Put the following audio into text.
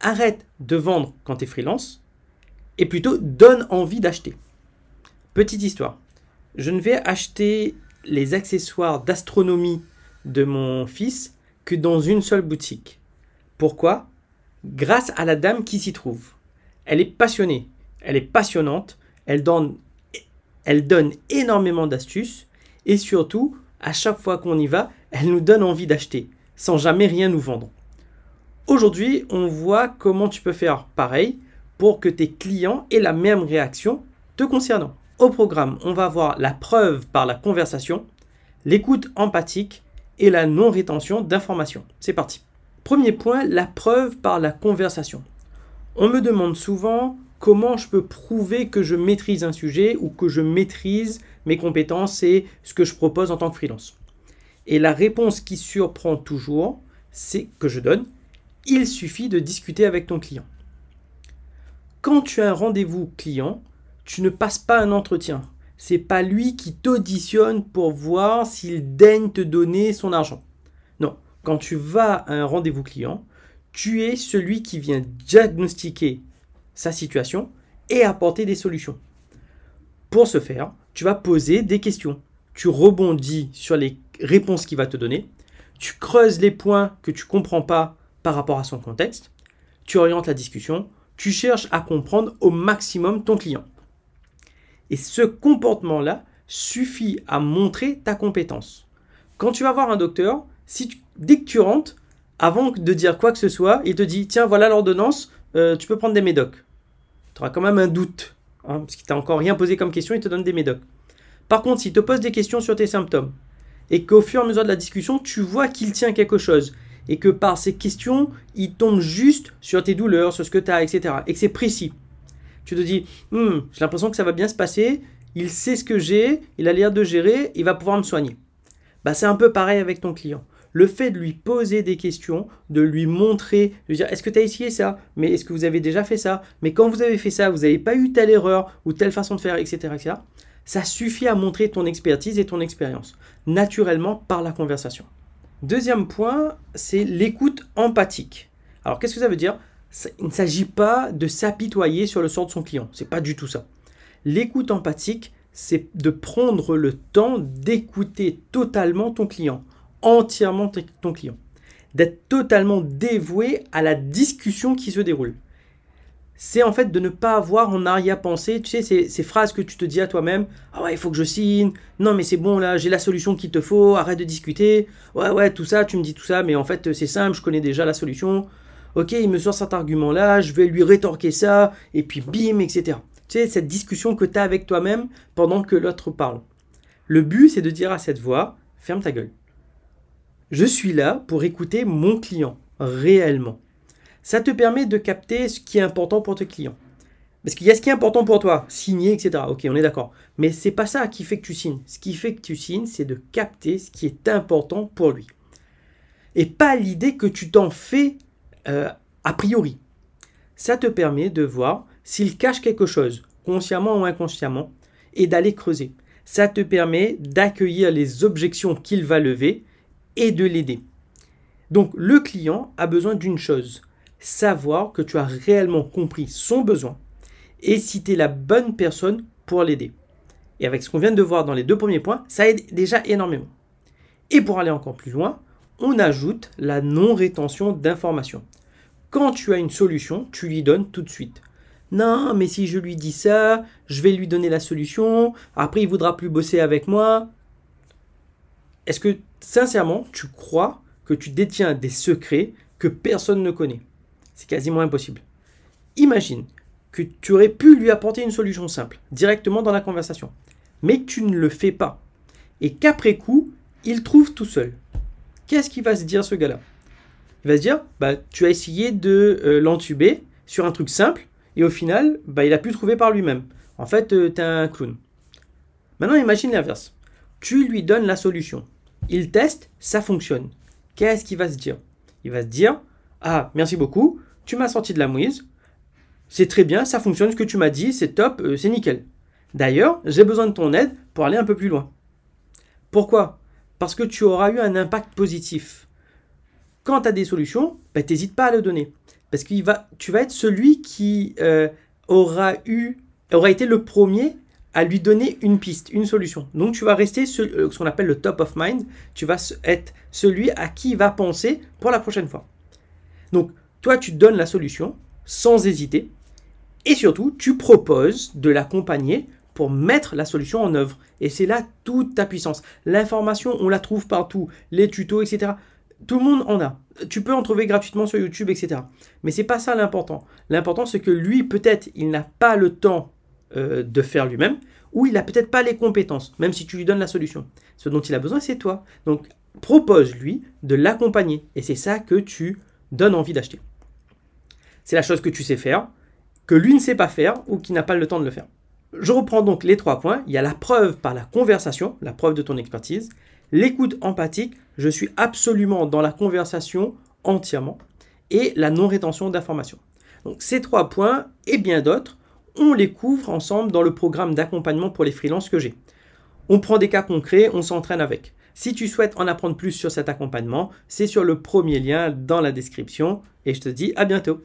arrête de vendre quand tu es freelance et plutôt donne envie d'acheter. Petite histoire. Je ne vais acheter les accessoires d'astronomie de mon fils que dans une seule boutique. Pourquoi Grâce à la dame qui s'y trouve. Elle est passionnée, elle est passionnante, elle donne, elle donne énormément d'astuces et surtout, à chaque fois qu'on y va, elle nous donne envie d'acheter sans jamais rien nous vendre. Aujourd'hui, on voit comment tu peux faire pareil pour que tes clients aient la même réaction te concernant. Au programme, on va voir la preuve par la conversation, l'écoute empathique et la non-rétention d'informations. C'est parti. Premier point, la preuve par la conversation. On me demande souvent comment je peux prouver que je maîtrise un sujet ou que je maîtrise mes compétences et ce que je propose en tant que freelance. Et la réponse qui surprend toujours, c'est que je donne, il suffit de discuter avec ton client. Quand tu as un rendez-vous client, tu ne passes pas un entretien. C'est pas lui qui t'auditionne pour voir s'il daigne te donner son argent. Non, quand tu vas à un rendez-vous client, tu es celui qui vient diagnostiquer sa situation et apporter des solutions. Pour ce faire, tu vas poser des questions. Tu rebondis sur les réponses qu'il va te donner. Tu creuses les points que tu comprends pas par rapport à son contexte, tu orientes la discussion, tu cherches à comprendre au maximum ton client. Et ce comportement-là suffit à montrer ta compétence. Quand tu vas voir un docteur, si dès que tu rentres, avant de dire quoi que ce soit, il te dit Tiens, voilà l'ordonnance, euh, tu peux prendre des médocs. Tu auras quand même un doute, parce hein, parce qu'il t'a encore rien posé comme question, il te donne des médocs. Par contre, s'il te pose des questions sur tes symptômes, et qu'au fur et à mesure de la discussion, tu vois qu'il tient quelque chose, et que par ces questions, il tombe juste sur tes douleurs, sur ce que tu as, etc. Et que c'est précis. Tu te dis, hmm, j'ai l'impression que ça va bien se passer, il sait ce que j'ai, il a l'air de gérer, il va pouvoir me soigner. Bah, c'est un peu pareil avec ton client. Le fait de lui poser des questions, de lui montrer, de lui dire est-ce que tu as essayé ça Mais est-ce que vous avez déjà fait ça Mais quand vous avez fait ça, vous n'avez pas eu telle erreur ou telle façon de faire, etc. etc. ça suffit à montrer ton expertise et ton expérience, naturellement par la conversation. Deuxième point, c'est l'écoute empathique. Alors qu'est-ce que ça veut dire Il ne s'agit pas de s'apitoyer sur le sort de son client, c'est pas du tout ça. L'écoute empathique, c'est de prendre le temps d'écouter totalement ton client, entièrement ton client, d'être totalement dévoué à la discussion qui se déroule c'est en fait de ne pas avoir en arrière-pensée, tu sais, ces, phrases que tu te dis à toi-même, ah ouais, il faut que je signe, non mais c'est bon là, j'ai la solution qu'il te faut, arrête de discuter, ouais ouais, tout ça, tu me dis tout ça, mais en fait c'est simple, je connais déjà la solution, ok, il me sort cet argument là, je vais lui rétorquer ça, et puis bim, etc. Tu sais, cette discussion que tu as avec toi-même pendant que l'autre parle. Le but, c'est de dire à cette voix, ferme ta gueule. Je suis là pour écouter mon client, réellement ça te permet de capter ce qui est important pour tes clients. Parce qu'il y a ce qui est important pour toi, signer, etc. Ok, on est d'accord. Mais c'est pas ça qui fait que tu signes. Ce qui fait que tu signes, c'est de capter ce qui est important pour lui. Et pas l'idée que tu t'en fais euh, a priori. Ça te permet de voir s'il cache quelque chose, consciemment ou inconsciemment, et d'aller creuser. Ça te permet d'accueillir les objections qu'il va lever et de l'aider. Donc le client a besoin d'une chose, savoir que tu as réellement compris son besoin et si tu es la bonne personne pour l'aider. Et avec ce qu'on vient de voir dans les deux premiers points, ça aide déjà énormément. Et pour aller encore plus loin, on ajoute la non-rétention d'informations. Quand tu as une solution, tu lui donnes tout de suite. Non, mais si je lui dis ça, je vais lui donner la solution, après il voudra plus bosser avec moi. Est-ce que sincèrement, tu crois que tu détiens des secrets que personne ne connaît c'est quasiment impossible. Imagine que tu aurais pu lui apporter une solution simple, directement dans la conversation, mais tu ne le fais pas, et qu'après coup, il trouve tout seul. Qu'est-ce qu'il va se dire ce gars-là Il va se dire, bah, tu as essayé de euh, l'entuber sur un truc simple, et au final, bah, il a pu trouver par lui-même. En fait, euh, tu es un clown. Maintenant, imagine l'inverse. Tu lui donnes la solution. Il teste, ça fonctionne. Qu'est-ce qu'il va se dire Il va se dire, ah, merci beaucoup, tu m'as sorti de la mouise, c'est très bien, ça fonctionne, ce que tu m'as dit, c'est top, euh, c'est nickel. D'ailleurs, j'ai besoin de ton aide pour aller un peu plus loin. Pourquoi Parce que tu auras eu un impact positif. Quand tu as des solutions, bah, t'hésites pas à le donner. Parce que tu vas être celui qui euh, aura, eu, aura été le premier à lui donner une piste, une solution. Donc tu vas rester ce euh, qu'on appelle le top of mind. Tu vas être celui à qui il va penser pour la prochaine fois. Donc, toi, tu donnes la solution sans hésiter. Et surtout, tu proposes de l'accompagner pour mettre la solution en œuvre. Et c'est là toute ta puissance. L'information, on la trouve partout. Les tutos, etc. Tout le monde en a. Tu peux en trouver gratuitement sur YouTube, etc. Mais c'est pas ça l'important. L'important, c'est que lui, peut-être, il n'a pas le temps euh, de faire lui-même, ou il n'a peut-être pas les compétences, même si tu lui donnes la solution. Ce dont il a besoin, c'est toi. Donc, propose-lui de l'accompagner. Et c'est ça que tu donne envie d'acheter. C'est la chose que tu sais faire, que lui ne sait pas faire ou qui n'a pas le temps de le faire. Je reprends donc les trois points. Il y a la preuve par la conversation, la preuve de ton expertise, l'écoute empathique, je suis absolument dans la conversation entièrement, et la non-rétention d'informations. Donc ces trois points et bien d'autres, on les couvre ensemble dans le programme d'accompagnement pour les freelances que j'ai. On prend des cas concrets, on s'entraîne avec. Si tu souhaites en apprendre plus sur cet accompagnement, c'est sur le premier lien dans la description et je te dis à bientôt.